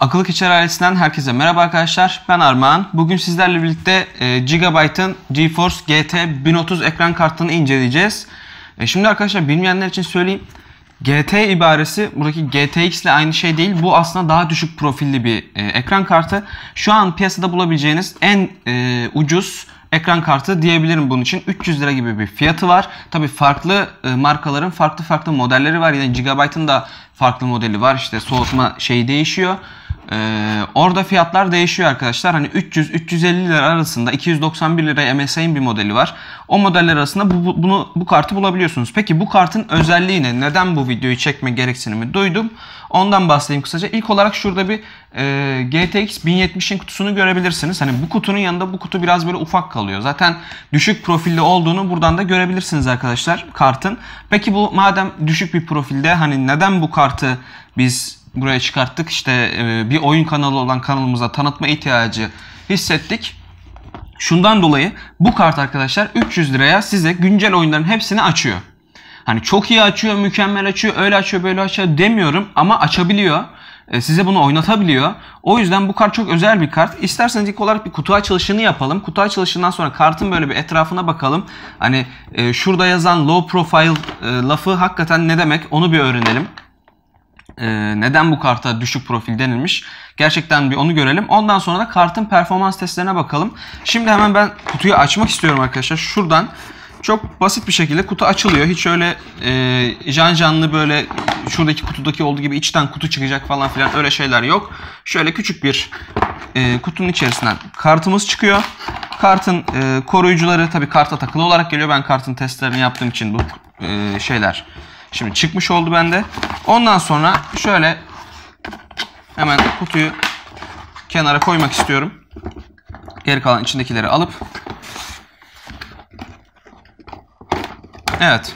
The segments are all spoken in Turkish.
Akıllı Keçiler ailesinden herkese merhaba arkadaşlar. Ben Armağan. Bugün sizlerle birlikte e, Gigabyte'ın GeForce GT 1030 ekran kartını inceleyeceğiz. E, şimdi arkadaşlar bilmeyenler için söyleyeyim. GT ibaresi buradaki GTX ile aynı şey değil. Bu aslında daha düşük profilli bir e, ekran kartı. Şu an piyasada bulabileceğiniz en e, ucuz ekran kartı diyebilirim bunun için. 300 lira gibi bir fiyatı var. Tabi farklı markaların farklı farklı modelleri var. Yani Gigabyte'ın da farklı modeli var. İşte soğutma şeyi değişiyor. Ee, orada fiyatlar değişiyor arkadaşlar. Hani 300-350 lira arasında 291 liraya MSI'nin bir modeli var. O modeller arasında bu, bu, bunu, bu kartı bulabiliyorsunuz. Peki bu kartın özelliği ne? Neden bu videoyu çekme gereksinimi duydum? Ondan bahsedeyim kısaca. İlk olarak şurada bir e, GTX 1070'in kutusunu görebilirsiniz. Hani bu kutunun yanında bu kutu biraz böyle ufak kalıyor. Zaten düşük profilli olduğunu buradan da görebilirsiniz arkadaşlar kartın. Peki bu madem düşük bir profilde hani neden bu kartı biz buraya çıkarttık. İşte e, bir oyun kanalı olan kanalımıza tanıtma ihtiyacı hissettik. Şundan dolayı bu kart arkadaşlar 300 liraya size güncel oyunların hepsini açıyor. Hani çok iyi açıyor, mükemmel açıyor, öyle açıyor, böyle açıyor demiyorum ama açabiliyor. E, size bunu oynatabiliyor. O yüzden bu kart çok özel bir kart. İsterseniz ilk olarak bir kutu açılışını yapalım. Kutu açılışından sonra kartın böyle bir etrafına bakalım. Hani e, şurada yazan low profile e, lafı hakikaten ne demek onu bir öğrenelim e, neden bu karta düşük profil denilmiş. Gerçekten bir onu görelim. Ondan sonra da kartın performans testlerine bakalım. Şimdi hemen ben kutuyu açmak istiyorum arkadaşlar. Şuradan çok basit bir şekilde kutu açılıyor. Hiç öyle e, can canlı böyle şuradaki kutudaki olduğu gibi içten kutu çıkacak falan filan öyle şeyler yok. Şöyle küçük bir e, kutunun içerisinden kartımız çıkıyor. Kartın e, koruyucuları tabii karta takılı olarak geliyor. Ben kartın testlerini yaptığım için bu e, şeyler Şimdi çıkmış oldu bende. Ondan sonra şöyle hemen kutuyu kenara koymak istiyorum. Geri kalan içindekileri alıp Evet.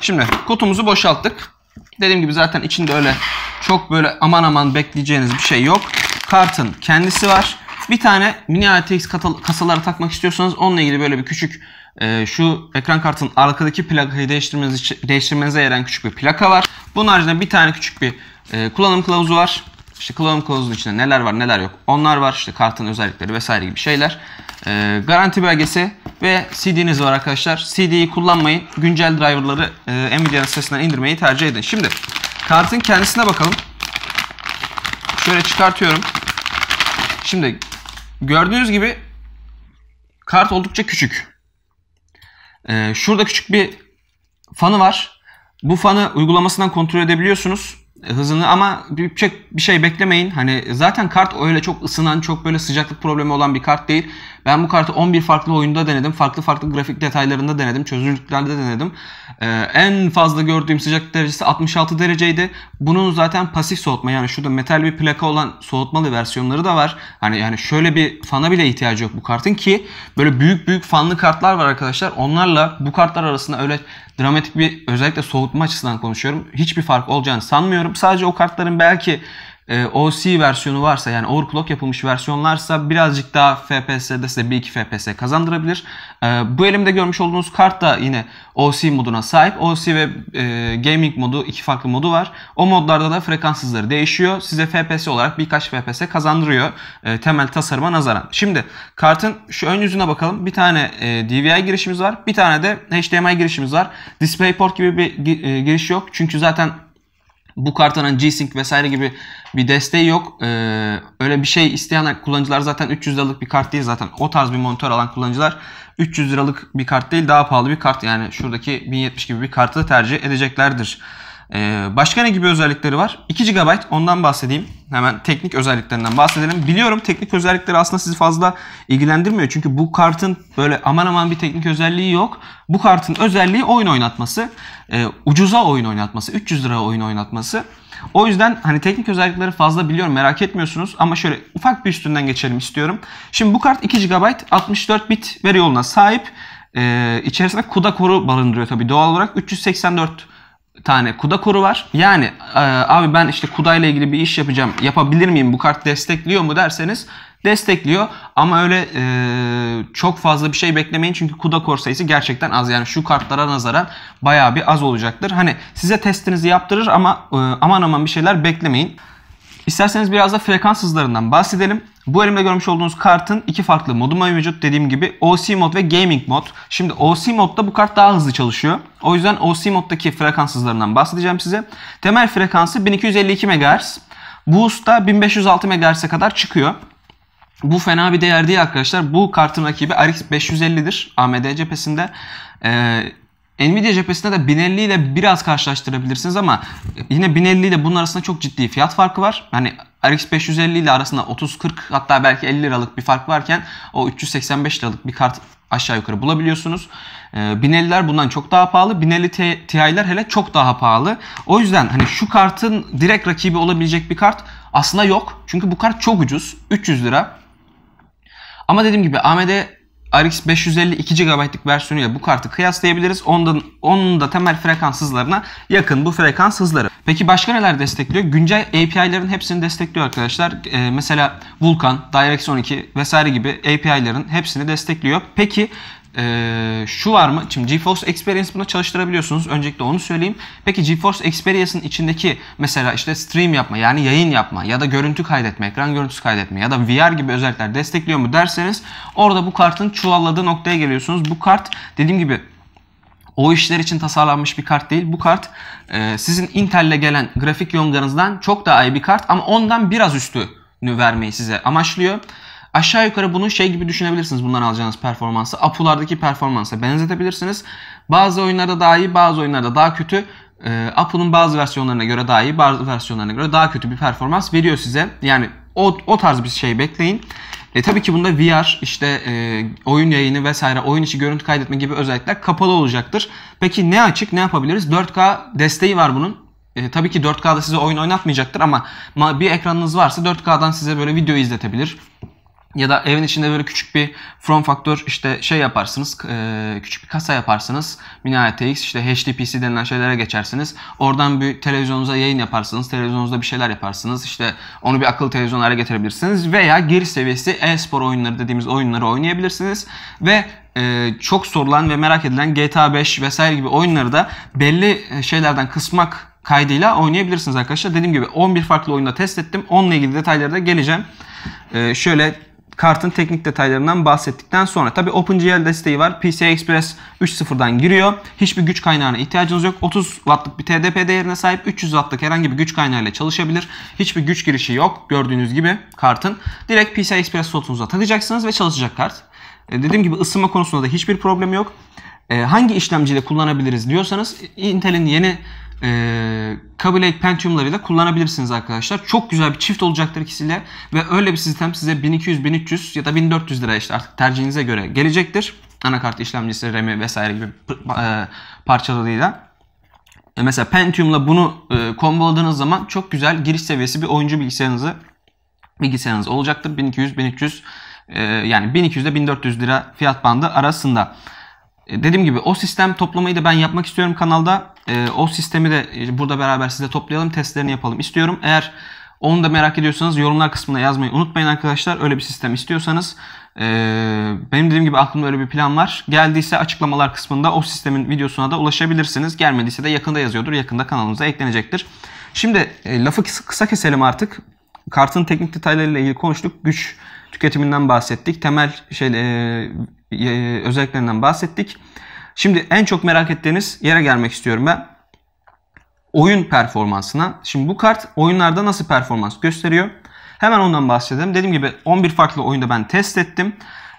Şimdi kutumuzu boşalttık. Dediğim gibi zaten içinde öyle çok böyle aman aman bekleyeceğiniz bir şey yok. Kartın kendisi var. Bir tane mini ATX kasaları takmak istiyorsanız onunla ilgili böyle bir küçük ee, şu ekran kartının arkadaki plakayı değiştirmeniz, değiştirmenize yarayan küçük bir plaka var. Bunun haricinde bir tane küçük bir e, kullanım kılavuzu var. İşte kullanım kılavuzunun içinde neler var neler yok onlar var. İşte kartın özellikleri vesaire gibi şeyler. Ee, garanti belgesi ve CD'niz var arkadaşlar. CD'yi kullanmayın. Güncel driverları e, Nvidia'nın sitesinden indirmeyi tercih edin. Şimdi kartın kendisine bakalım. Şöyle çıkartıyorum. Şimdi gördüğünüz gibi kart oldukça küçük. E, şurada küçük bir fanı var. Bu fanı uygulamasından kontrol edebiliyorsunuz e, hızını ama bir şey, bir şey beklemeyin. Hani zaten kart öyle çok ısınan, çok böyle sıcaklık problemi olan bir kart değil. Ben bu kartı 11 farklı oyunda denedim. Farklı farklı grafik detaylarında denedim. Çözünürlüklerde denedim. Ee, en fazla gördüğüm sıcaklık derecesi 66 dereceydi. Bunun zaten pasif soğutma yani şurada metal bir plaka olan soğutmalı versiyonları da var. Hani yani şöyle bir fana bile ihtiyacı yok bu kartın ki böyle büyük büyük fanlı kartlar var arkadaşlar. Onlarla bu kartlar arasında öyle dramatik bir özellikle soğutma açısından konuşuyorum. Hiçbir fark olacağını sanmıyorum. Sadece o kartların belki e, ee, OC versiyonu varsa yani overclock yapılmış versiyonlarsa birazcık daha FPS'de size 1-2 FPS kazandırabilir. E, bu elimde görmüş olduğunuz kart da yine OC moduna sahip. OC ve e, gaming modu iki farklı modu var. O modlarda da frekans hızları değişiyor. Size FPS olarak birkaç FPS kazandırıyor e, temel tasarıma nazaran. Şimdi kartın şu ön yüzüne bakalım. Bir tane e, DVI girişimiz var. Bir tane de HDMI girişimiz var. DisplayPort gibi bir e, giriş yok. Çünkü zaten bu kartanın G-Sync vesaire gibi bir desteği yok. Ee, öyle bir şey isteyen kullanıcılar zaten 300 liralık bir kart değil zaten. O tarz bir monitör alan kullanıcılar 300 liralık bir kart değil daha pahalı bir kart. Yani şuradaki 1070 gibi bir kartı tercih edeceklerdir. Ee, başka ne gibi özellikleri var? 2 GB ondan bahsedeyim. Hemen teknik özelliklerinden bahsedelim. Biliyorum teknik özellikleri aslında sizi fazla ilgilendirmiyor. Çünkü bu kartın böyle aman aman bir teknik özelliği yok. Bu kartın özelliği oyun oynatması. Ee, ucuza oyun oynatması. 300 lira oyun oynatması. O yüzden hani teknik özellikleri fazla biliyorum merak etmiyorsunuz ama şöyle ufak bir üstünden geçelim istiyorum. Şimdi bu kart 2 GB 64 bit veri yoluna sahip. Ee, içerisinde kuda koru barındırıyor tabii doğal olarak 384 tane kuda Kuru var. Yani e, abi ben işte kuda ile ilgili bir iş yapacağım. Yapabilir miyim? Bu kart destekliyor mu derseniz destekliyor. Ama öyle e, çok fazla bir şey beklemeyin. Çünkü kuda kor sayısı gerçekten az. Yani şu kartlara nazaran bayağı bir az olacaktır. Hani size testinizi yaptırır ama e, aman aman bir şeyler beklemeyin. İsterseniz biraz da frekans hızlarından bahsedelim. Bu elimde görmüş olduğunuz kartın iki farklı modu mevcut. Dediğim gibi OC mod ve Gaming mod. Şimdi OC modda bu kart daha hızlı çalışıyor. O yüzden OC moddaki frekans hızlarından bahsedeceğim size. Temel frekansı 1252 MHz. Boost'ta 1506 MHz'e kadar çıkıyor. Bu fena bir değer değil arkadaşlar. Bu kartın rakibi RX 550'dir AMD cephesinde. Ee, Nvidia cephesinde de 1050 ile biraz karşılaştırabilirsiniz ama yine 1050 ile bunun arasında çok ciddi fiyat farkı var. Yani RX 550 ile arasında 30-40 hatta belki 50 liralık bir fark varken o 385 liralık bir kart aşağı yukarı bulabiliyorsunuz. 1050'ler ee, bundan çok daha pahalı. 1050 Ti'ler hele çok daha pahalı. O yüzden hani şu kartın direkt rakibi olabilecek bir kart aslında yok. Çünkü bu kart çok ucuz. 300 lira. Ama dediğim gibi AMD RX 550 2 GB'lık versiyonuyla bu kartı kıyaslayabiliriz. Onun onun da temel frekans hızlarına yakın bu frekans hızları. Peki başka neler destekliyor? Güncel API'lerin hepsini destekliyor arkadaşlar. Ee, mesela Vulkan, DirectX 12 vesaire gibi API'lerin hepsini destekliyor. Peki ee, şu var mı? Şimdi GeForce Experience bunu çalıştırabiliyorsunuz. Öncelikle onu söyleyeyim. Peki GeForce Experience'ın içindeki mesela işte stream yapma yani yayın yapma ya da görüntü kaydetme, ekran görüntüsü kaydetme ya da VR gibi özellikler destekliyor mu derseniz orada bu kartın çuvalladığı noktaya geliyorsunuz. Bu kart dediğim gibi o işler için tasarlanmış bir kart değil. Bu kart e, sizin Intel'le gelen grafik yonganızdan çok daha iyi bir kart ama ondan biraz üstünü vermeyi size amaçlıyor. Aşağı yukarı bunu şey gibi düşünebilirsiniz bundan alacağınız performansı. Apulardaki performansa benzetebilirsiniz. Bazı oyunlarda daha iyi bazı oyunlarda daha kötü. E, Apu'nun bazı versiyonlarına göre daha iyi bazı versiyonlarına göre daha kötü bir performans veriyor size. Yani o, o tarz bir şey bekleyin. E, tabii ki bunda VR, işte e, oyun yayını vesaire, oyun içi görüntü kaydetme gibi özellikler kapalı olacaktır. Peki ne açık, ne yapabiliriz? 4K desteği var bunun. E, tabii ki 4K'da size oyun oynatmayacaktır ama bir ekranınız varsa 4K'dan size böyle video izletebilir ya da evin içinde böyle küçük bir from faktör işte şey yaparsınız, e, küçük bir kasa yaparsınız. mini ATX işte HDPC denilen şeylere geçersiniz. Oradan bir televizyonunuza yayın yaparsınız. Televizyonunuzda bir şeyler yaparsınız. işte onu bir akıllı televizyon hale getirebilirsiniz. Veya giriş seviyesi e-spor oyunları dediğimiz oyunları oynayabilirsiniz. Ve e, çok sorulan ve merak edilen GTA 5 vesaire gibi oyunları da belli e, şeylerden kısmak kaydıyla oynayabilirsiniz arkadaşlar. Dediğim gibi 11 farklı oyunda test ettim. Onunla ilgili detaylara da geleceğim. E, şöyle kartın teknik detaylarından bahsettikten sonra. Tabi OpenGL desteği var. PCI Express 3.0'dan giriyor. Hiçbir güç kaynağına ihtiyacınız yok. 30 wattlık bir TDP değerine sahip. 300 wattlık herhangi bir güç kaynağıyla çalışabilir. Hiçbir güç girişi yok. Gördüğünüz gibi kartın. Direkt PCI Express slotunuza takacaksınız ve çalışacak kart. E, dediğim gibi ısınma konusunda da hiçbir problem yok e, hangi işlemciyle kullanabiliriz diyorsanız Intel'in yeni e, ee, Kabil Egg Pentium'larıyla kullanabilirsiniz arkadaşlar. Çok güzel bir çift olacaktır ikisiyle ve öyle bir sistem size 1200, 1300 ya da 1400 lira işte artık tercihinize göre gelecektir. Anakart işlemcisi, RAM'i vesaire gibi e, parçalarıyla e, mesela Pentium'la bunu e, komboladığınız zaman çok güzel giriş seviyesi bir oyuncu bilgisayarınızı bilgisayarınız olacaktır. 1200 1300 e, yani 1200 ile 1400 lira fiyat bandı arasında. E, dediğim gibi o sistem toplamayı da ben yapmak istiyorum kanalda. E, o sistemi de e, burada beraber size toplayalım. Testlerini yapalım istiyorum. Eğer onu da merak ediyorsanız yorumlar kısmına yazmayı unutmayın arkadaşlar. Öyle bir sistem istiyorsanız. E, benim dediğim gibi aklımda öyle bir plan var. Geldiyse açıklamalar kısmında o sistemin videosuna da ulaşabilirsiniz. Gelmediyse de yakında yazıyordur. Yakında kanalımıza eklenecektir. Şimdi e, lafı kısa keselim artık. Kartın teknik detaylarıyla ilgili konuştuk. Güç tüketiminden bahsettik. Temel şey e, ee, özelliklerinden bahsettik. Şimdi en çok merak ettiğiniz yere gelmek istiyorum ben. Oyun performansına. Şimdi bu kart oyunlarda nasıl performans gösteriyor? Hemen ondan bahsedelim. Dediğim gibi 11 farklı oyunda ben test ettim.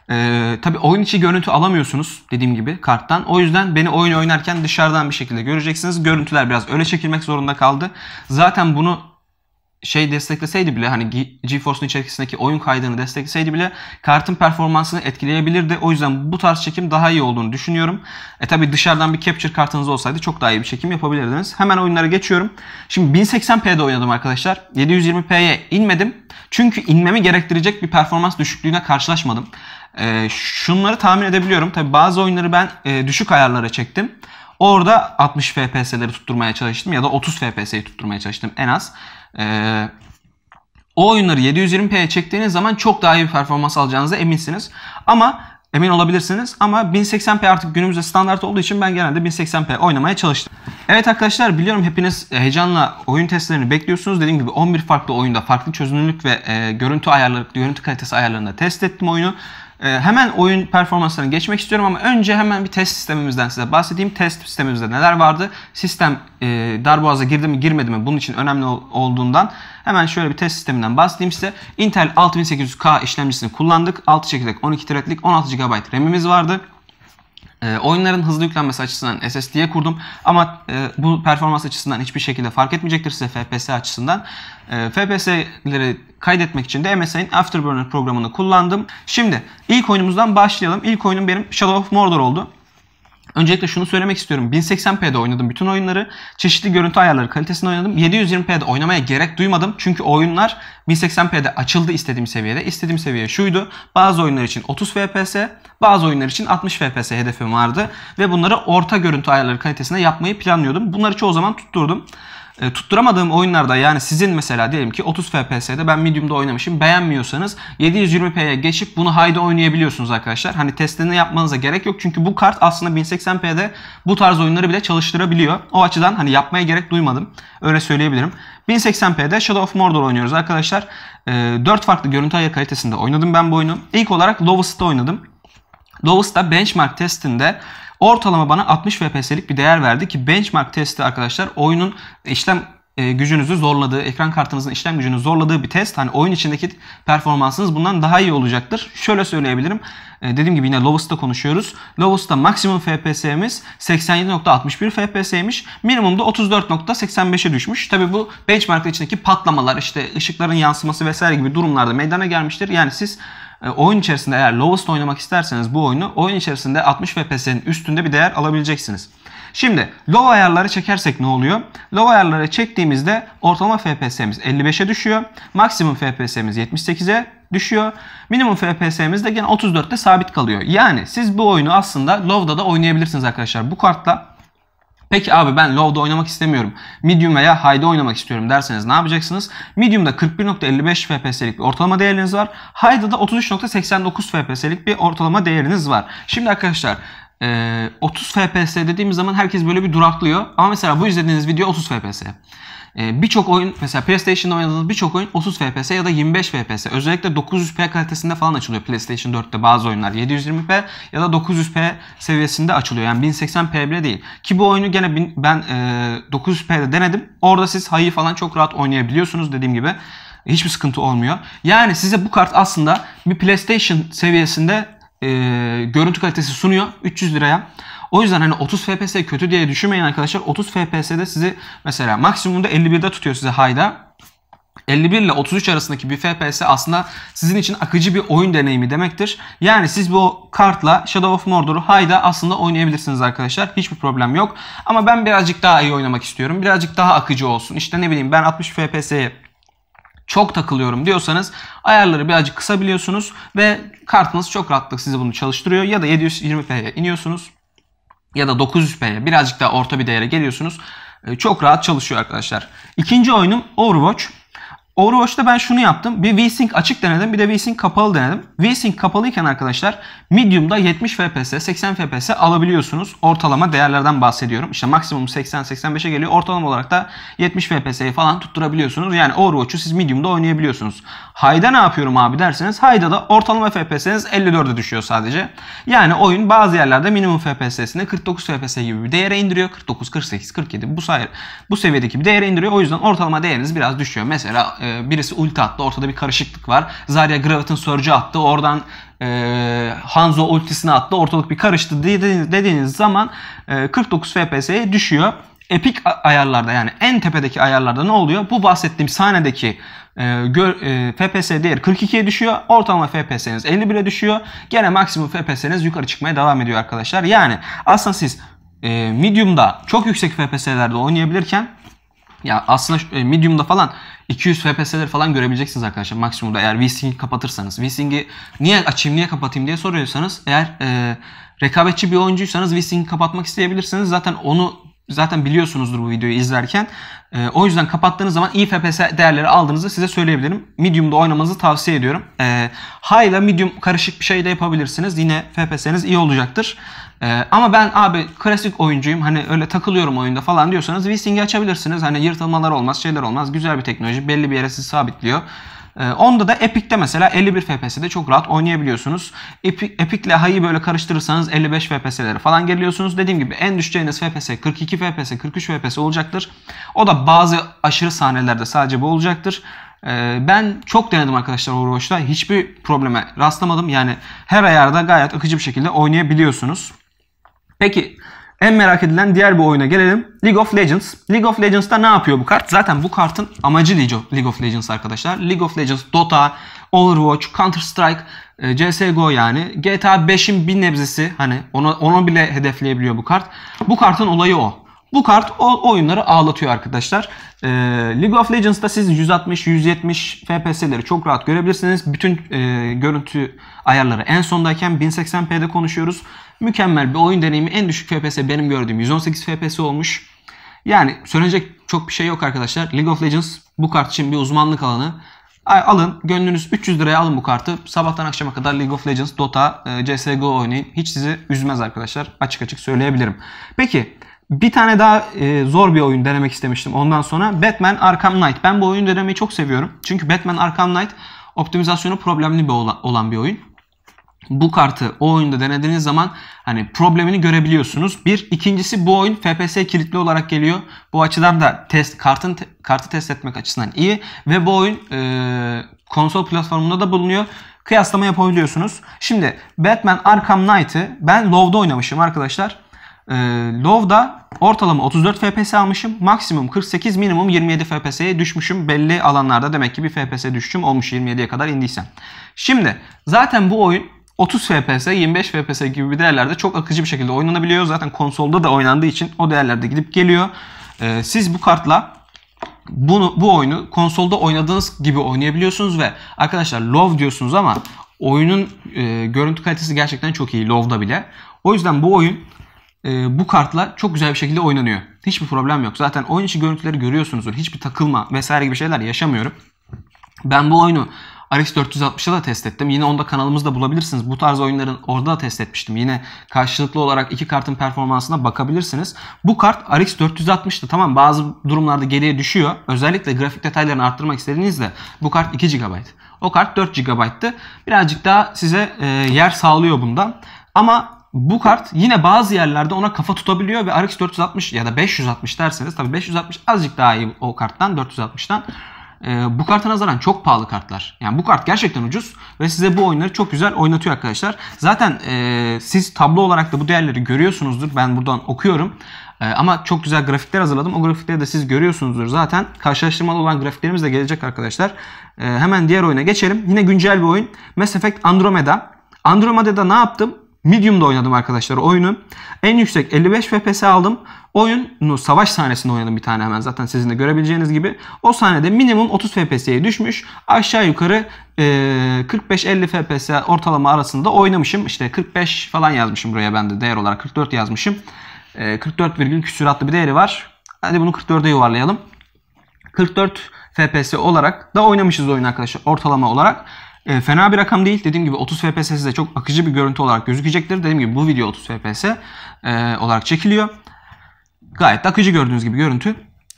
Ee, tabii oyun içi görüntü alamıyorsunuz dediğim gibi karttan. O yüzden beni oyun oynarken dışarıdan bir şekilde göreceksiniz. Görüntüler biraz öyle çekilmek zorunda kaldı. Zaten bunu şey destekleseydi bile hani GeForce'un içerisindeki oyun kaydını destekleseydi bile kartın performansını etkileyebilirdi. O yüzden bu tarz çekim daha iyi olduğunu düşünüyorum. E tabi dışarıdan bir capture kartınız olsaydı çok daha iyi bir çekim yapabilirdiniz. Hemen oyunlara geçiyorum. Şimdi 1080p'de oynadım arkadaşlar. 720p'ye inmedim. Çünkü inmemi gerektirecek bir performans düşüklüğüne karşılaşmadım. E, şunları tahmin edebiliyorum. Tabi bazı oyunları ben e, düşük ayarlara çektim. Orada 60 FPS'leri tutturmaya çalıştım ya da 30 FPS'yi tutturmaya çalıştım en az. Ee, o oyunları 720p'ye çektiğiniz zaman çok daha iyi bir performans alacağınıza eminsiniz. Ama emin olabilirsiniz ama 1080p artık günümüzde standart olduğu için ben genelde 1080p oynamaya çalıştım. Evet arkadaşlar biliyorum hepiniz heyecanla oyun testlerini bekliyorsunuz. Dediğim gibi 11 farklı oyunda farklı çözünürlük ve e, görüntü ayarları, görüntü kalitesi ayarlarında test ettim oyunu. Ee, hemen oyun performanslarına geçmek istiyorum ama önce hemen bir test sistemimizden size bahsedeyim. Test sistemimizde neler vardı? Sistem e, darboğaza girdi mi girmedi mi bunun için önemli olduğundan hemen şöyle bir test sisteminden bahsedeyim size. Intel 6800K işlemcisini kullandık. 6 çekirdek 12 threadlik 16 GB RAM'imiz vardı. E, oyunların hızlı yüklenmesi açısından SSD'ye kurdum ama e, bu performans açısından hiçbir şekilde fark etmeyecektir size FPS açısından. E, ee, FPS'leri kaydetmek için de MSI'nin Afterburner programını kullandım. Şimdi ilk oyunumuzdan başlayalım. İlk oyunum benim Shadow of Mordor oldu. Öncelikle şunu söylemek istiyorum. 1080p'de oynadım bütün oyunları. Çeşitli görüntü ayarları kalitesinde oynadım. 720p'de oynamaya gerek duymadım. Çünkü oyunlar 1080p'de açıldı istediğim seviyede. İstediğim seviye şuydu. Bazı oyunlar için 30 fps, bazı oyunlar için 60 fps hedefim vardı. Ve bunları orta görüntü ayarları kalitesinde yapmayı planlıyordum. Bunları çoğu zaman tutturdum e, tutturamadığım oyunlarda yani sizin mesela diyelim ki 30 FPS'de ben medium'da oynamışım beğenmiyorsanız 720p'ye geçip bunu high'da oynayabiliyorsunuz arkadaşlar. Hani testini yapmanıza gerek yok çünkü bu kart aslında 1080p'de bu tarz oyunları bile çalıştırabiliyor. O açıdan hani yapmaya gerek duymadım. Öyle söyleyebilirim. 1080p'de Shadow of Mordor oynuyoruz arkadaşlar. E, 4 farklı görüntü ayarı kalitesinde oynadım ben bu oyunu. İlk olarak Lowest'ta oynadım. Lowest'ta benchmark testinde Ortalama bana 60 FPS'lik bir değer verdi ki benchmark testi arkadaşlar oyunun işlem e, gücünüzü zorladığı, ekran kartınızın işlem gücünü zorladığı bir test. Hani oyun içindeki performansınız bundan daha iyi olacaktır. Şöyle söyleyebilirim. E, dediğim gibi yine Lovus'ta konuşuyoruz. Lovus'ta maksimum FPS'miz 87.61 FPS'ymiş. Minimumda 34.85'e düşmüş. Tabi bu benchmark içindeki patlamalar, işte ışıkların yansıması vesaire gibi durumlarda meydana gelmiştir. Yani siz ee, oyun içerisinde eğer lowest oynamak isterseniz bu oyunu oyun içerisinde 60 FPS'nin üstünde bir değer alabileceksiniz. Şimdi low ayarları çekersek ne oluyor? Low ayarları çektiğimizde ortalama FPS'miz 55'e düşüyor. Maksimum FPS'miz 78'e düşüyor. Minimum FPS'miz de gene 34'te sabit kalıyor. Yani siz bu oyunu aslında low'da da oynayabilirsiniz arkadaşlar. Bu kartla Peki abi ben low'da oynamak istemiyorum. Medium veya high'da oynamak istiyorum derseniz ne yapacaksınız? Medium'da 41.55 FPS'lik bir ortalama değeriniz var. High'da da 33.89 FPS'lik bir ortalama değeriniz var. Şimdi arkadaşlar 30 e, FPS dediğimiz zaman herkes böyle bir duraklıyor. Ama mesela bu izlediğiniz video 30 FPS. E, birçok oyun mesela PlayStation'da oynadığınız birçok oyun 30 FPS ya da 25 FPS. Özellikle 900p kalitesinde falan açılıyor PlayStation 4'te bazı oyunlar. 720p ya da 900p seviyesinde açılıyor. Yani 1080p bile değil. Ki bu oyunu gene bin, ben e, 900p'de denedim. Orada siz hayı falan çok rahat oynayabiliyorsunuz dediğim gibi. Hiçbir sıkıntı olmuyor. Yani size bu kart aslında bir PlayStation seviyesinde e, görüntü kalitesi sunuyor 300 liraya. O yüzden hani 30 FPS kötü diye düşünmeyin arkadaşlar. 30 FPS'de sizi mesela maksimumda 51'de tutuyor size hayda. 51 ile 33 arasındaki bir FPS aslında sizin için akıcı bir oyun deneyimi demektir. Yani siz bu kartla Shadow of Mordor'u hayda aslında oynayabilirsiniz arkadaşlar. Hiçbir problem yok. Ama ben birazcık daha iyi oynamak istiyorum. Birazcık daha akıcı olsun. İşte ne bileyim ben 60 FPS'ye çok takılıyorum diyorsanız ayarları birazcık kısabiliyorsunuz ve kartınız çok rahatlık size bunu çalıştırıyor ya da 720p'ye iniyorsunuz ya da 900p'ye birazcık daha orta bir değere geliyorsunuz. Ee, çok rahat çalışıyor arkadaşlar. İkinci oyunum Overwatch. Overwatch'ta ben şunu yaptım. Bir VSync açık denedim. Bir de VSync kapalı denedim. VSync kapalıyken arkadaşlar Medium'da 70 FPS, 80 FPS alabiliyorsunuz. Ortalama değerlerden bahsediyorum. İşte maksimum 80-85'e geliyor. Ortalama olarak da 70 FPS'yi falan tutturabiliyorsunuz. Yani Overwatch'u siz Medium'da oynayabiliyorsunuz. Hayda ne yapıyorum abi derseniz Hayda da ortalama FPS'niz 54'e düşüyor sadece. Yani oyun bazı yerlerde minimum FPS'sini 49 FPS gibi bir değere indiriyor. 49, 48, 47 bu, sayı, bu seviyedeki bir değere indiriyor. O yüzden ortalama değeriniz biraz düşüyor. Mesela e, birisi ulti attı. Ortada bir karışıklık var. Zarya Gravit'in Surge'ı attı. Oradan e, Hanzo ultisini attı. Ortalık bir karıştı dediğiniz, dediğiniz zaman e, 49 FPS'ye düşüyor. Epik ayarlarda yani en tepedeki ayarlarda ne oluyor? Bu bahsettiğim sahnedeki e, gör, e, FPS değeri 42'ye düşüyor. Ortalama FPS'niz 51'e düşüyor. Gene maksimum FPS'niz yukarı çıkmaya devam ediyor arkadaşlar. Yani aslında siz e, medium'da çok yüksek FPS'lerde oynayabilirken ya aslında e, Medium'da falan 200 FPS'leri falan görebileceksiniz arkadaşlar maksimumda eğer VSync'i kapatırsanız. VSync'i niye açayım niye kapatayım diye soruyorsanız eğer e, rekabetçi bir oyuncuysanız VSync'i kapatmak isteyebilirsiniz. Zaten onu zaten biliyorsunuzdur bu videoyu izlerken. E, o yüzden kapattığınız zaman iyi FPS değerleri aldığınızı size söyleyebilirim. Medium'da oynamanızı tavsiye ediyorum. E, high medium karışık bir şey de yapabilirsiniz. Yine FPS'niz iyi olacaktır. Ee, ama ben abi klasik oyuncuyum hani öyle takılıyorum oyunda falan diyorsanız V-Sync'i açabilirsiniz. Hani yırtılmalar olmaz şeyler olmaz. Güzel bir teknoloji belli bir yere sizi sabitliyor. Ee, onda da Epic'te mesela 51 FPS'de çok rahat oynayabiliyorsunuz. Epic, Epic'le High'ı böyle karıştırırsanız 55 FPS'lere falan geliyorsunuz. Dediğim gibi en düşeceğiniz FPS 42 FPS, 43 FPS olacaktır. O da bazı aşırı sahnelerde sadece bu olacaktır. Ee, ben çok denedim arkadaşlar Overwatch'ta. Hiçbir probleme rastlamadım. Yani her ayarda gayet akıcı bir şekilde oynayabiliyorsunuz. Peki en merak edilen diğer bir oyuna gelelim. League of Legends. League of Legends'ta ne yapıyor bu kart? Zaten bu kartın amacı League of Legends arkadaşlar. League of Legends, Dota, Overwatch, Counter Strike, e, CSGO yani. GTA 5'in bir nebzesi hani onu onu bile hedefleyebiliyor bu kart. Bu kartın olayı o. Bu kart o oyunları ağlatıyor arkadaşlar. E, League of Legends'ta siz 160-170 FPS'leri çok rahat görebilirsiniz. Bütün e, görüntü ayarları en sondayken 1080p'de konuşuyoruz. Mükemmel bir oyun deneyimi. En düşük FPS benim gördüğüm 118 FPS olmuş. Yani söylenecek çok bir şey yok arkadaşlar. League of Legends bu kart için bir uzmanlık alanı. Alın gönlünüz 300 liraya alın bu kartı. Sabahtan akşama kadar League of Legends, Dota, e, CSGO oynayın. Hiç sizi üzmez arkadaşlar. Açık açık söyleyebilirim. Peki bir tane daha e, zor bir oyun denemek istemiştim ondan sonra. Batman Arkham Knight. Ben bu oyunu denemeyi çok seviyorum. Çünkü Batman Arkham Knight optimizasyonu problemli bir olan bir oyun. Bu kartı o oyunda denediğiniz zaman hani problemini görebiliyorsunuz. Bir. ikincisi bu oyun FPS kilitli olarak geliyor. Bu açıdan da test kartın kartı test etmek açısından iyi. Ve bu oyun e, konsol platformunda da bulunuyor kıyaslama yapabiliyorsunuz. Şimdi Batman Arkham Knight'ı ben Love'da oynamışım arkadaşlar. E, ee, Low'da ortalama 34 FPS almışım. Maksimum 48, minimum 27 FPS'ye düşmüşüm. Belli alanlarda demek ki bir FPS düşüşüm olmuş 27'ye kadar indiysem. Şimdi zaten bu oyun 30 FPS, 25 FPS gibi bir değerlerde çok akıcı bir şekilde oynanabiliyor. Zaten konsolda da oynandığı için o değerlerde gidip geliyor. Ee, siz bu kartla bunu bu oyunu konsolda oynadığınız gibi oynayabiliyorsunuz ve arkadaşlar Love diyorsunuz ama oyunun e, görüntü kalitesi gerçekten çok iyi low'da bile. O yüzden bu oyun e, bu kartla çok güzel bir şekilde oynanıyor. Hiçbir problem yok. Zaten oyun içi görüntüleri görüyorsunuzdur. Hiçbir takılma vesaire gibi şeyler yaşamıyorum. Ben bu oyunu RX 460'da da test ettim. Yine onda kanalımızda bulabilirsiniz. Bu tarz oyunların orada da test etmiştim. Yine karşılıklı olarak iki kartın performansına bakabilirsiniz. Bu kart RX 460'da tamam bazı durumlarda geriye düşüyor. Özellikle grafik detaylarını arttırmak istediğinizde bu kart 2 GB. O kart 4 GB'tı. Birazcık daha size e, yer sağlıyor bundan. Ama bu kart yine bazı yerlerde ona kafa tutabiliyor ve RX 460 ya da 560 derseniz tabii 560 azıcık daha iyi o karttan 460'tan. Ee, bu karta nazaran çok pahalı kartlar. Yani bu kart gerçekten ucuz ve size bu oyunları çok güzel oynatıyor arkadaşlar. Zaten e, siz tablo olarak da bu değerleri görüyorsunuzdur. Ben buradan okuyorum. E, ama çok güzel grafikler hazırladım. O grafikleri de siz görüyorsunuzdur zaten. Karşılaştırmalı olan grafiklerimiz de gelecek arkadaşlar. E, hemen diğer oyuna geçelim. Yine güncel bir oyun. Mass Effect Andromeda. Andromeda'da ne yaptım? Medium'da oynadım arkadaşlar oyunu. En yüksek 55 FPS aldım. Oyunu savaş sahnesinde oynadım bir tane hemen zaten sizin de görebileceğiniz gibi. O sahnede minimum 30 FPS'ye düşmüş. Aşağı yukarı 45-50 FPS ortalama arasında oynamışım. İşte 45 falan yazmışım buraya ben de değer olarak 44 yazmışım. 44 virgül küsuratlı bir değeri var. Hadi bunu 44'e yuvarlayalım. 44 FPS olarak da oynamışız oyun arkadaşlar ortalama olarak. E, fena bir rakam değil. Dediğim gibi 30 FPS size çok akıcı bir görüntü olarak gözükecektir. Dediğim gibi bu video 30 FPS e, olarak çekiliyor. Gayet de akıcı gördüğünüz gibi görüntü.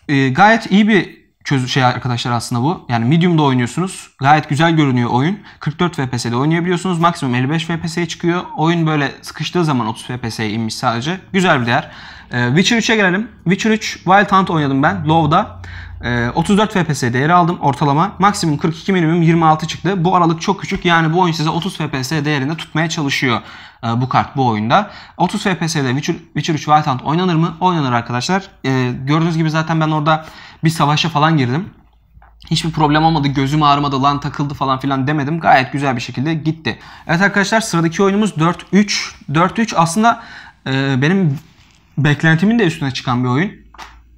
E, gayet iyi bir çözü şey arkadaşlar aslında bu. Yani medium'da oynuyorsunuz. Gayet güzel görünüyor oyun. 44 FPS'de oynayabiliyorsunuz. Maksimum 55 FPS'ye çıkıyor. Oyun böyle sıkıştığı zaman 30 FPS'ye inmiş sadece. Güzel bir değer. E, Witcher 3'e gelelim. Witcher 3 Wild Hunt oynadım ben. Low'da. 34 ee, FPS değeri aldım ortalama. Maksimum 42 minimum 26 çıktı. Bu aralık çok küçük. Yani bu oyun size 30 FPS değerinde tutmaya çalışıyor e, bu kart bu oyunda. 30 FPS'de Witcher, Witcher 3 Wild Hunt oynanır mı? Oynanır arkadaşlar. Ee, gördüğünüz gibi zaten ben orada bir savaşa falan girdim. Hiçbir problem olmadı, gözüm ağrımadı, lan takıldı falan filan demedim. Gayet güzel bir şekilde gitti. Evet arkadaşlar sıradaki oyunumuz 4-3. 4-3 aslında e, benim beklentimin de üstüne çıkan bir oyun.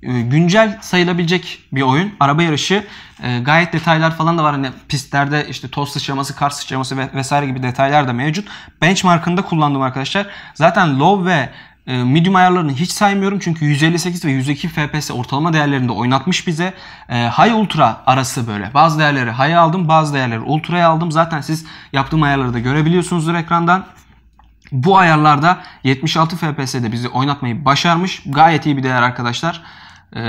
E, güncel sayılabilecek bir oyun. Araba yarışı e, gayet detaylar falan da var. Hani pistlerde işte toz sıçraması, kar sıçraması vesaire gibi detaylar da mevcut. Benchmark'ında kullandım arkadaşlar. Zaten low ve e, medium ayarlarını hiç saymıyorum. Çünkü 158 ve 102 FPS ortalama değerlerinde oynatmış bize. high ultra arası böyle. Bazı değerleri high aldım, bazı değerleri ultra'ya aldım. Zaten siz yaptığım ayarları da görebiliyorsunuzdur ekrandan. Bu ayarlarda 76 FPS'de bizi oynatmayı başarmış. Gayet iyi bir değer arkadaşlar. E,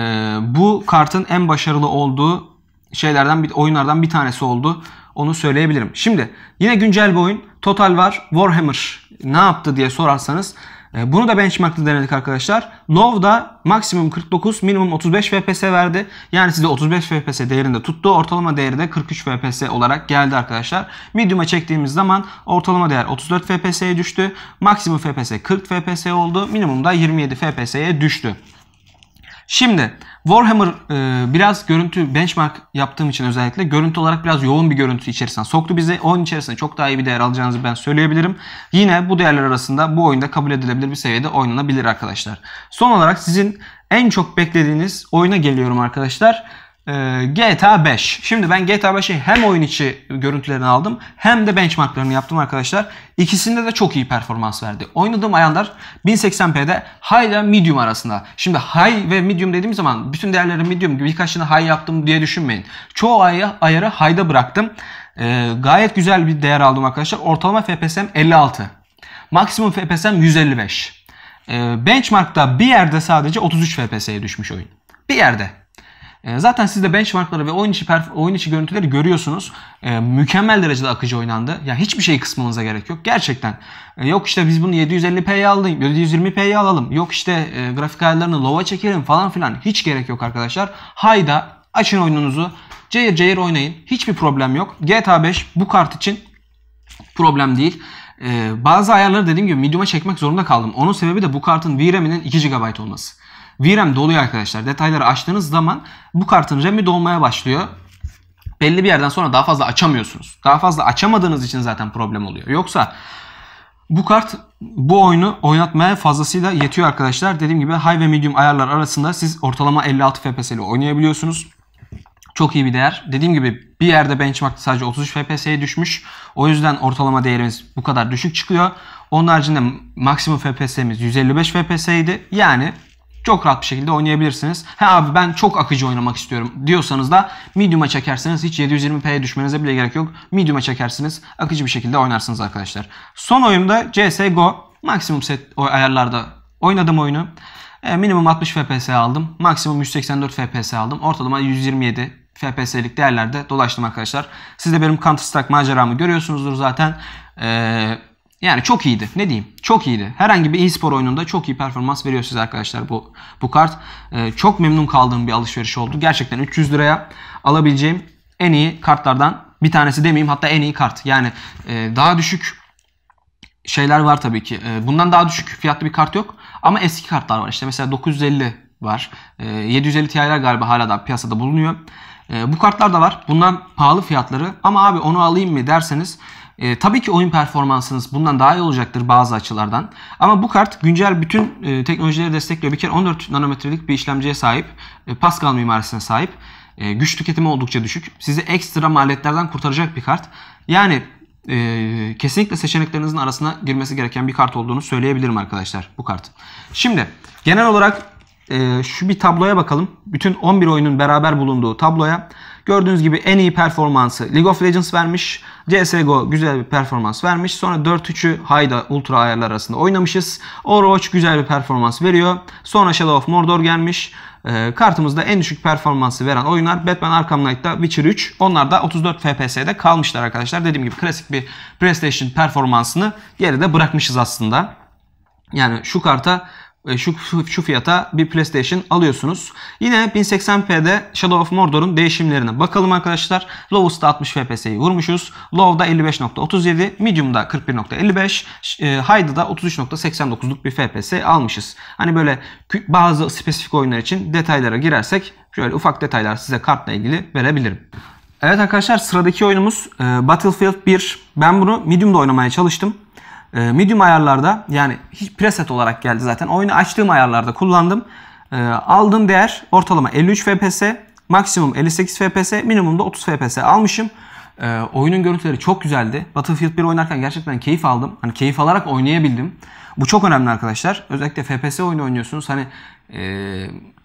bu kartın en başarılı olduğu şeylerden bir oyunlardan bir tanesi oldu. Onu söyleyebilirim. Şimdi yine güncel bir oyun. Total var. Warhammer ne yaptı diye sorarsanız e, bunu da benchmark'ta denedik arkadaşlar. Love maksimum 49, minimum 35 FPS verdi. Yani size 35 FPS değerinde tuttu. Ortalama değeri de 43 FPS olarak geldi arkadaşlar. Medium'a çektiğimiz zaman ortalama değer 34 FPS'ye düştü. Maksimum FPS 40 FPS oldu. Minimum da 27 FPS'ye düştü. Şimdi Warhammer e, biraz görüntü benchmark yaptığım için özellikle görüntü olarak biraz yoğun bir görüntü içerisine soktu bizi. Oyun içerisinde çok daha iyi bir değer alacağınızı ben söyleyebilirim. Yine bu değerler arasında bu oyunda kabul edilebilir bir seviyede oynanabilir arkadaşlar. Son olarak sizin en çok beklediğiniz oyuna geliyorum arkadaşlar. Ee, GTA 5. Şimdi ben GTA 5'i hem oyun içi görüntülerini aldım hem de benchmarklarını yaptım arkadaşlar. İkisinde de çok iyi performans verdi. Oynadığım ayanlar 1080p'de high ile medium arasında. Şimdi high ve medium dediğim zaman bütün değerleri medium gibi birkaçını high yaptım diye düşünmeyin. Çoğu ayarı high'da bıraktım. Ee, gayet güzel bir değer aldım arkadaşlar. Ortalama FPS'm 56. Maksimum FPS'm 155. Ee, benchmark'ta bir yerde sadece 33 FPS'ye düşmüş oyun. Bir yerde. Ee, zaten siz de benchmarkları ve oyun içi, oyun içi görüntüleri görüyorsunuz. E, mükemmel derecede akıcı oynandı. Ya yani hiçbir şey kısmanıza gerek yok. Gerçekten. E, yok işte biz bunu 750p'ye alalım, 720p'ye alalım. Yok işte e, grafik ayarlarını lova çekelim falan filan. Hiç gerek yok arkadaşlar. Hayda açın oyununuzu. Cayır cayır oynayın. Hiçbir problem yok. GTA 5 bu kart için problem değil. Ee, bazı ayarları dediğim gibi medium'a çekmek zorunda kaldım. Onun sebebi de bu kartın VRAM'inin 2 GB olması. VRAM doluyor arkadaşlar. Detayları açtığınız zaman bu kartın RAM'i dolmaya başlıyor belli bir yerden sonra daha fazla açamıyorsunuz. Daha fazla açamadığınız için zaten problem oluyor. Yoksa bu kart bu oyunu oynatmaya fazlasıyla yetiyor arkadaşlar. Dediğim gibi high ve medium ayarlar arasında siz ortalama 56 FPS ile oynayabiliyorsunuz. Çok iyi bir değer. Dediğim gibi bir yerde benchmark sadece 33 FPS'ye düşmüş. O yüzden ortalama değerimiz bu kadar düşük çıkıyor. Onun haricinde maksimum FPS'miz 155 FPS idi. Yani çok rahat bir şekilde oynayabilirsiniz. He abi ben çok akıcı oynamak istiyorum diyorsanız da medium'a çekersiniz. Hiç 720p'ye düşmenize bile gerek yok. Medium'a çekersiniz. Akıcı bir şekilde oynarsınız arkadaşlar. Son oyunda CSGO maksimum set ayarlarda oynadım oyunu. E, minimum 60 FPS aldım. Maksimum 184 FPS aldım. Ortalama 127 FPS'lik değerlerde dolaştım arkadaşlar. Siz de benim Counter Strike maceramı görüyorsunuzdur zaten. Eee yani çok iyiydi. Ne diyeyim? Çok iyiydi. Herhangi bir e-spor oyununda çok iyi performans veriyor size arkadaşlar bu bu kart. Ee, çok memnun kaldığım bir alışveriş oldu. Gerçekten 300 liraya alabileceğim en iyi kartlardan bir tanesi demeyeyim hatta en iyi kart. Yani e, daha düşük şeyler var tabii ki. E, bundan daha düşük fiyatlı bir kart yok ama eski kartlar var. İşte mesela 950 var. E, 750 Ti'ler galiba hala da piyasada bulunuyor. E, bu kartlar da var. Bundan pahalı fiyatları ama abi onu alayım mı derseniz e, tabii ki oyun performansınız bundan daha iyi olacaktır bazı açılardan. Ama bu kart güncel bütün e, teknolojileri destekliyor. Bir kere 14 nanometrelik bir işlemciye sahip. E, Pascal mimarisine sahip. E, güç tüketimi oldukça düşük. Sizi ekstra maliyetlerden kurtaracak bir kart. Yani e, kesinlikle seçeneklerinizin arasına girmesi gereken bir kart olduğunu söyleyebilirim arkadaşlar bu kart. Şimdi genel olarak e, şu bir tabloya bakalım. Bütün 11 oyunun beraber bulunduğu tabloya Gördüğünüz gibi en iyi performansı League of Legends vermiş. CSGO güzel bir performans vermiş. Sonra 4-3'ü Hayda Ultra ayarlar arasında oynamışız. Overwatch güzel bir performans veriyor. Sonra Shadow of Mordor gelmiş. E, kartımızda en düşük performansı veren oyunlar Batman Arkham Knight'ta Witcher 3. Onlar da 34 FPS'de kalmışlar arkadaşlar. Dediğim gibi klasik bir PlayStation performansını geride bırakmışız aslında. Yani şu karta e, şu, şu fiyata bir PlayStation alıyorsunuz. Yine 1080p'de Shadow of Mordor'un değişimlerine bakalım arkadaşlar. Lowest'ta 60 FPS'yi vurmuşuz. Low'da 55.37, Medium'da 41.55, e, High'da 33.89'luk bir FPS almışız. Hani böyle bazı spesifik oyunlar için detaylara girersek şöyle ufak detaylar size kartla ilgili verebilirim. Evet arkadaşlar sıradaki oyunumuz e, Battlefield 1. Ben bunu Medium'da oynamaya çalıştım. Ee, medium ayarlarda yani hiç preset olarak geldi zaten. Oyunu açtığım ayarlarda kullandım. Ee, aldığım değer ortalama 53 FPS, maksimum 58 FPS, minimum da 30 FPS almışım. E, oyunun görüntüleri çok güzeldi. Battlefield 1 oynarken gerçekten keyif aldım. Hani keyif alarak oynayabildim. Bu çok önemli arkadaşlar. Özellikle FPS oyunu oynuyorsunuz. Hani e,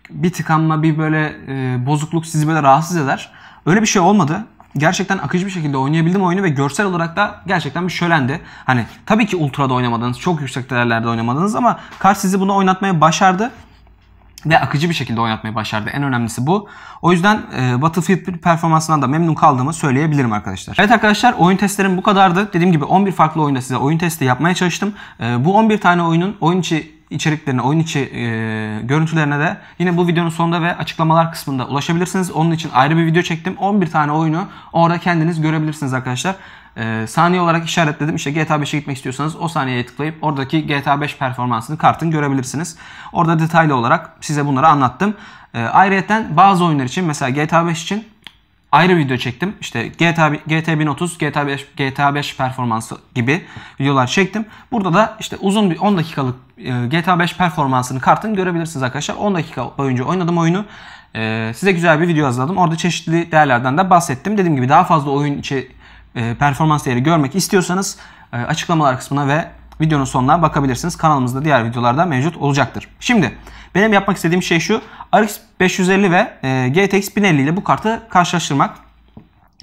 bir tıkanma, bir böyle e, bozukluk sizi böyle rahatsız eder. Öyle bir şey olmadı gerçekten akıcı bir şekilde oynayabildim oyunu ve görsel olarak da gerçekten bir şölendi. Hani tabii ki ultra'da oynamadınız, çok yüksek değerlerde oynamadınız ama kar sizi bunu oynatmaya başardı ve akıcı bir şekilde oynatmayı başardı. En önemlisi bu. O yüzden e, Battlefield performansından da memnun kaldığımı söyleyebilirim arkadaşlar. Evet arkadaşlar oyun testlerim bu kadardı. Dediğim gibi 11 farklı oyunda size oyun testi yapmaya çalıştım. E, bu 11 tane oyunun oyun içi içeriklerine, oyun içi e, görüntülerine de yine bu videonun sonunda ve açıklamalar kısmında ulaşabilirsiniz. Onun için ayrı bir video çektim. 11 tane oyunu orada kendiniz görebilirsiniz arkadaşlar. E, saniye olarak işaretledim. İşte GTA 5'e gitmek istiyorsanız o saniyeye tıklayıp oradaki GTA 5 performansını, kartın görebilirsiniz. Orada detaylı olarak size bunları anlattım. E, ayrıyeten bazı oyunlar için mesela GTA 5 için ayrı video çektim. İşte GTA, GT 1030, GTA 5, GTA 5 performansı gibi videolar çektim. Burada da işte uzun bir 10 dakikalık e, GTA 5 performansını kartın görebilirsiniz arkadaşlar. 10 dakika boyunca oynadım oyunu. E, size güzel bir video hazırladım. Orada çeşitli değerlerden de bahsettim. Dediğim gibi daha fazla oyun içi e, performans değeri görmek istiyorsanız açıklamalar kısmına ve videonun sonuna bakabilirsiniz. Kanalımızda diğer videolarda mevcut olacaktır. Şimdi benim yapmak istediğim şey şu. RX 550 ve GTX 1050 ile bu kartı karşılaştırmak.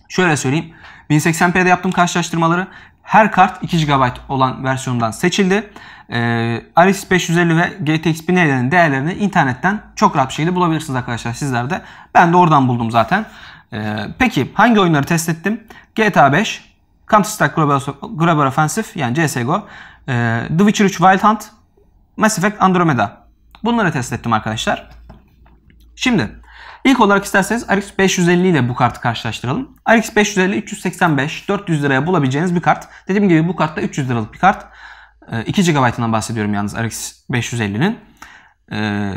Şöyle söyleyeyim. 1080p'de yaptığım karşılaştırmaları her kart 2 GB olan versiyondan seçildi. Ee, Aris 550 ve GTX 1050'nin değerlerini internetten çok rahat bir şekilde bulabilirsiniz arkadaşlar sizler de. Ben de oradan buldum zaten. Ee, peki hangi oyunları test ettim? GTA 5, Counter Strike Global, Global Offensive yani CSGO, e, ee, The Witcher 3 Wild Hunt, Mass Effect Andromeda. Bunları test ettim arkadaşlar. Şimdi İlk olarak isterseniz RX 550 ile bu kartı karşılaştıralım. RX 550 385 400 liraya bulabileceğiniz bir kart. Dediğim gibi bu kartta 300 liralık bir kart. 2 ee, GB'ından bahsediyorum yalnız RX 550'nin. Ee,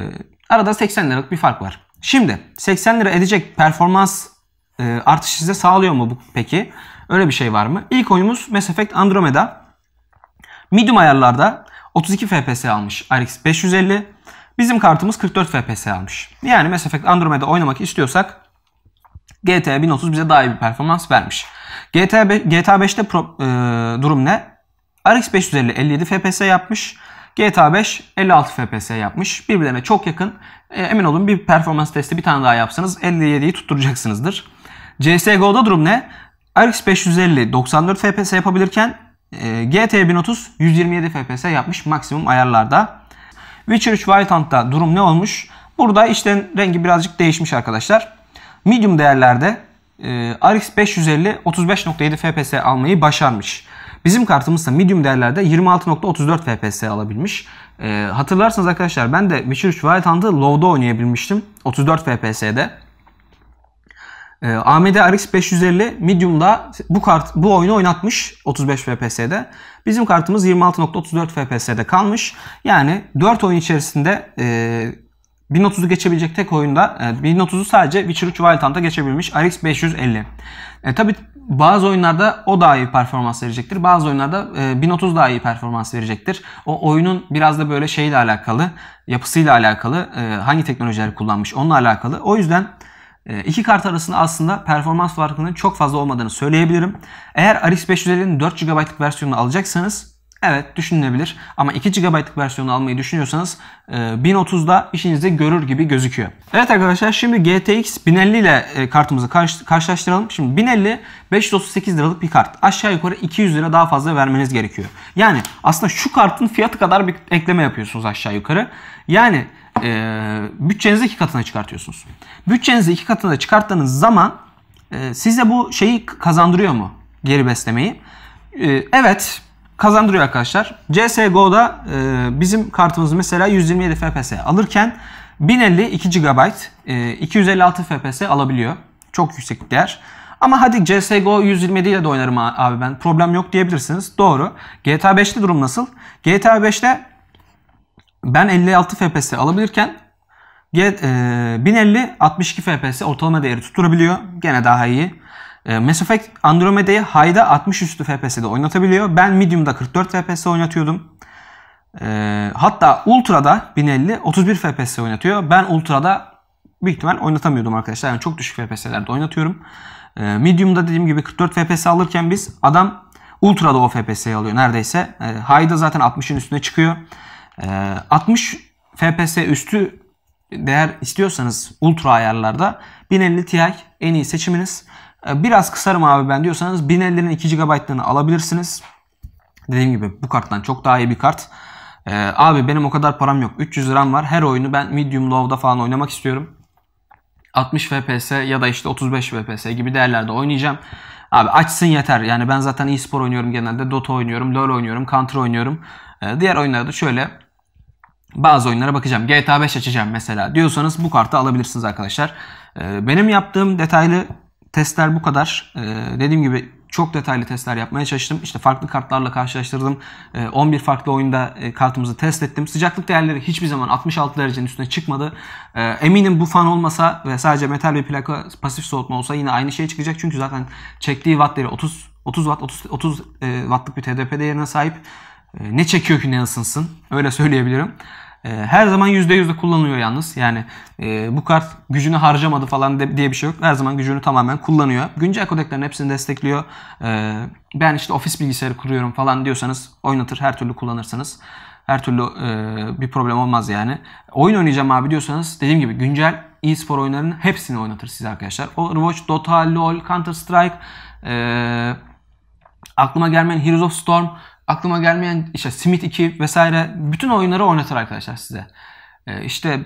arada 80 liralık bir fark var. Şimdi 80 lira edecek performans e, artış size sağlıyor mu bu peki? Öyle bir şey var mı? İlk oyunumuz Mass Effect Andromeda. Medium ayarlarda 32 FPS almış RX 550. Bizim kartımız 44 FPS almış. Yani Mass Effect Andromeda oynamak istiyorsak GTA 1030 bize daha iyi bir performans vermiş. GTA, GTA 5'te pro, e, durum ne? RX 550 57 FPS yapmış. GTA 5 56 FPS yapmış. Birbirlerine çok yakın. E, emin olun bir performans testi bir tane daha yapsanız 57'yi tutturacaksınızdır. CSGO'da durum ne? RX 550 94 FPS yapabilirken e, GTA 1030 127 FPS yapmış maksimum ayarlarda. Witcher 3 Wild Hunt'ta durum ne olmuş? Burada işte rengi birazcık değişmiş arkadaşlar. Medium değerlerde e, RX 550 35.7 FPS almayı başarmış. Bizim kartımız da medium değerlerde 26.34 FPS alabilmiş. E, hatırlarsanız arkadaşlar ben de Witcher 3 Wild Hunt'ı low'da oynayabilmiştim. 34 FPS'de. E, AMD RX 550 medium'da bu kart bu oyunu oynatmış 35 FPS'de. Bizim kartımız 26.34 FPS'de kalmış. Yani 4 oyun içerisinde e, 1030'u geçebilecek tek oyunda e, 1030'u sadece Witcher 3 Wild Hunt'a geçebilmiş RX 550. E, tabi bazı oyunlarda o daha iyi performans verecektir. Bazı oyunlarda e, 1030 daha iyi performans verecektir. O oyunun biraz da böyle şeyle alakalı, yapısıyla alakalı, e, hangi teknolojileri kullanmış onunla alakalı. O yüzden ee, iki kart arasında aslında performans farkının çok fazla olmadığını söyleyebilirim. Eğer RX 550'nin 4 GB'lık versiyonunu alacaksanız evet düşünülebilir. Ama 2 GB'lık versiyonu almayı düşünüyorsanız 1030'da e, işinizde görür gibi gözüküyor. Evet arkadaşlar şimdi GTX 1050 ile e, kartımızı karşılaştıralım. Şimdi 1050 538 liralık bir kart. Aşağı yukarı 200 lira daha fazla vermeniz gerekiyor. Yani aslında şu kartın fiyatı kadar bir ekleme yapıyorsunuz aşağı yukarı. Yani e, bütçenizi iki katına çıkartıyorsunuz. Bütçenizi iki katına çıkarttığınız zaman e, size bu şeyi kazandırıyor mu? Geri beslemeyi. E, evet kazandırıyor arkadaşlar. CSGO'da e, bizim kartımız mesela 127 FPS alırken 1050 2 GB e, 256 FPS alabiliyor. Çok yüksek bir değer. Ama hadi CSGO 127 ile de oynarım abi ben. Problem yok diyebilirsiniz. Doğru. GTA 5'te durum nasıl? GTA 5'te ben 56 FPS alabilirken 1050 62 FPS ortalama değeri tutturabiliyor. Gene daha iyi. E, Mass Effect Andromeda'yı high'da 60 üstü FPS'de oynatabiliyor. Ben medium'da 44 FPS oynatıyordum. E, hatta ultra'da 1050 31 FPS oynatıyor. Ben ultra'da büyük ihtimal oynatamıyordum arkadaşlar. Yani çok düşük FPS'lerde oynatıyorum. E, medium'da dediğim gibi 44 FPS alırken biz adam ultra'da o FPS'yi alıyor neredeyse. High'da zaten 60'ın üstüne çıkıyor. 60 ee, FPS üstü değer istiyorsanız ultra ayarlarda 1050 Ti en iyi seçiminiz. Ee, biraz kısarım abi ben diyorsanız 1050'nin 2 GB'larını alabilirsiniz. Dediğim gibi bu karttan çok daha iyi bir kart. Ee, abi benim o kadar param yok. 300 liram var. Her oyunu ben medium low'da falan oynamak istiyorum. 60 FPS ya da işte 35 FPS gibi değerlerde oynayacağım. Abi açsın yeter. Yani ben zaten e-spor oynuyorum genelde. Dota oynuyorum, LoL oynuyorum, Counter oynuyorum. Ee, diğer oyunlarda şöyle bazı oyunlara bakacağım. GTA 5 açacağım mesela diyorsanız bu kartı alabilirsiniz arkadaşlar. Ee, benim yaptığım detaylı testler bu kadar. Ee, dediğim gibi çok detaylı testler yapmaya çalıştım. İşte farklı kartlarla karşılaştırdım. 11 ee, farklı oyunda e, kartımızı test ettim. Sıcaklık değerleri hiçbir zaman 66 derecenin üstüne çıkmadı. Eminim bu fan olmasa ve sadece metal bir plaka pasif soğutma olsa yine aynı şey çıkacak. Çünkü zaten çektiği watt değeri 30 30 watt 30, 30 e, wattlık bir TDP değerine sahip. Ne çekiyor ki ne ısınsın? Öyle söyleyebilirim. Ee, her zaman %100'de kullanıyor yalnız. Yani e, bu kart gücünü harcamadı falan diye bir şey yok. Her zaman gücünü tamamen kullanıyor. Güncel kodeklerin hepsini destekliyor. Ee, ben işte ofis bilgisayarı kuruyorum falan diyorsanız oynatır her türlü kullanırsanız. Her türlü e, bir problem olmaz yani. Oyun oynayacağım abi diyorsanız dediğim gibi güncel e-spor oyunlarının hepsini oynatır size arkadaşlar. Overwatch, Dota, LoL, Counter Strike, e, aklıma gelmeyen Heroes of Storm, aklıma gelmeyen işte Smith 2 vesaire bütün oyunları oynatır arkadaşlar size. E, işte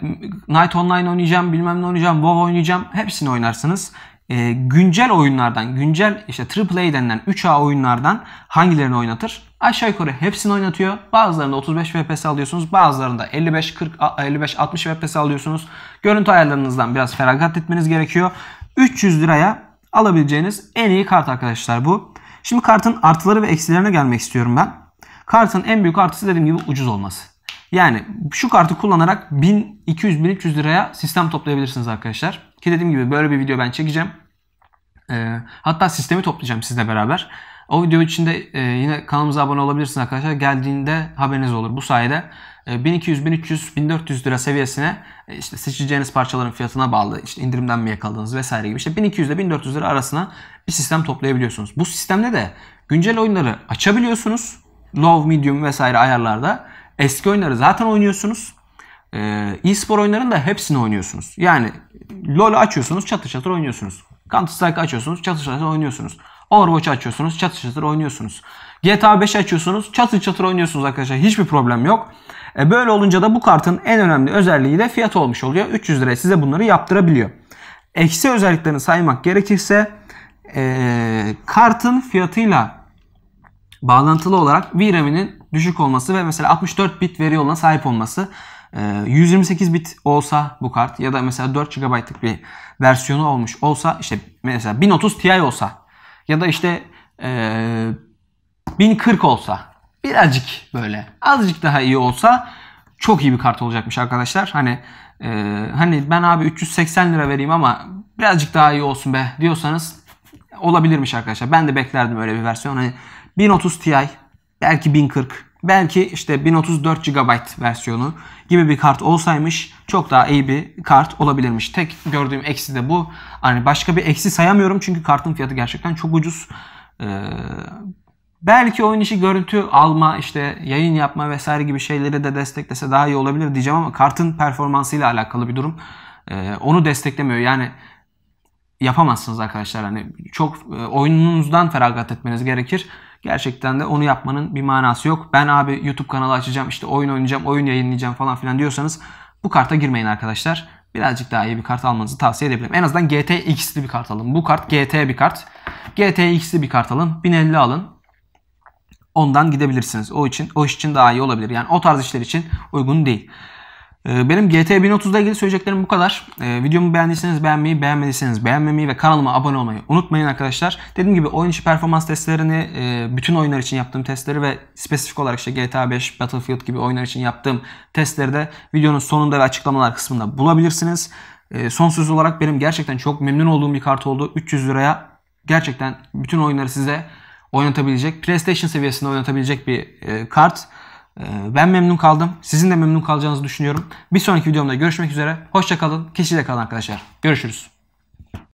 Night Online oynayacağım, bilmem ne oynayacağım, WoW oynayacağım. Hepsini oynarsınız. E, güncel oyunlardan, güncel işte AAA denilen 3A oyunlardan hangilerini oynatır? Aşağı yukarı hepsini oynatıyor. Bazılarında 35 FPS alıyorsunuz. Bazılarında 55 40 55 60 FPS alıyorsunuz. Görüntü ayarlarınızdan biraz feragat etmeniz gerekiyor. 300 liraya alabileceğiniz en iyi kart arkadaşlar bu. Şimdi kartın artıları ve eksilerine gelmek istiyorum ben. Kartın en büyük artısı dediğim gibi ucuz olması. Yani şu kartı kullanarak 1200-1300 liraya sistem toplayabilirsiniz arkadaşlar. Ki dediğim gibi böyle bir video ben çekeceğim. E, hatta sistemi toplayacağım sizle beraber. O video içinde e, yine kanalımıza abone olabilirsiniz arkadaşlar. Geldiğinde haberiniz olur. Bu sayede 1200, 1300, 1400 lira seviyesine e, işte seçeceğiniz parçaların fiyatına bağlı işte indirimden mi yakaladınız vesaire gibi işte 1200 ile 1400 lira arasına bir sistem toplayabiliyorsunuz. Bu sistemde de güncel oyunları açabiliyorsunuz. Low, medium vesaire ayarlarda. Eski oyunları zaten oynuyorsunuz. Ee, e-spor oyunlarının da hepsini oynuyorsunuz. Yani LoL açıyorsunuz çatır çatır oynuyorsunuz. Counter Strike açıyorsunuz çatır çatır oynuyorsunuz. Overwatch açıyorsunuz çatır çatır oynuyorsunuz. GTA 5 açıyorsunuz çatır çatır oynuyorsunuz arkadaşlar. Hiçbir problem yok. E böyle olunca da bu kartın en önemli özelliği de fiyat olmuş oluyor. 300 liraya size bunları yaptırabiliyor. Eksi özelliklerini saymak gerekirse e, kartın fiyatıyla bağlantılı olarak VRAM'inin düşük olması ve mesela 64 bit veri yoluna sahip olması. 128 e, bit olsa bu kart ya da mesela 4 GB'lık bir versiyonu olmuş olsa işte mesela 1030 Ti olsa ya da işte 1040 e, olsa birazcık böyle azıcık daha iyi olsa çok iyi bir kart olacakmış arkadaşlar. Hani e, hani ben abi 380 lira vereyim ama birazcık daha iyi olsun be diyorsanız olabilirmiş arkadaşlar. Ben de beklerdim öyle bir versiyon. Hani 1030 Ti belki 1040 belki işte 1034 GB versiyonu gibi bir kart olsaymış çok daha iyi bir kart olabilirmiş. Tek gördüğüm eksi de bu. Hani başka bir eksi sayamıyorum çünkü kartın fiyatı gerçekten çok ucuz. Ee, Belki oyun işi görüntü alma, işte yayın yapma vesaire gibi şeyleri de desteklese daha iyi olabilir diyeceğim ama kartın performansıyla alakalı bir durum. Ee, onu desteklemiyor. Yani yapamazsınız arkadaşlar. Hani çok e, oyununuzdan feragat etmeniz gerekir. Gerçekten de onu yapmanın bir manası yok. Ben abi YouTube kanalı açacağım, işte oyun oynayacağım, oyun yayınlayacağım falan filan diyorsanız bu karta girmeyin arkadaşlar. Birazcık daha iyi bir kart almanızı tavsiye edebilirim. En azından GTX'li bir kart alın. Bu kart GT bir kart. GTX'li bir kart alın. 1050 alın ondan gidebilirsiniz. O için o iş için daha iyi olabilir. Yani o tarz işler için uygun değil. Ee, benim GT ile ilgili söyleyeceklerim bu kadar. Ee, videomu beğendiyseniz beğenmeyi, beğenmediyseniz beğenmemeyi ve kanalıma abone olmayı unutmayın arkadaşlar. Dediğim gibi oyun içi performans testlerini, e, bütün oyunlar için yaptığım testleri ve spesifik olarak işte GTA 5, Battlefield gibi oyunlar için yaptığım testleri de videonun sonunda ve açıklamalar kısmında bulabilirsiniz. Ee, Sonsuz olarak benim gerçekten çok memnun olduğum bir kart oldu. 300 liraya gerçekten bütün oyunları size oynatabilecek, PlayStation seviyesinde oynatabilecek bir e, kart. E, ben memnun kaldım. Sizin de memnun kalacağınızı düşünüyorum. Bir sonraki videomda görüşmek üzere. Hoşçakalın. Keçiyle kalın arkadaşlar. Görüşürüz.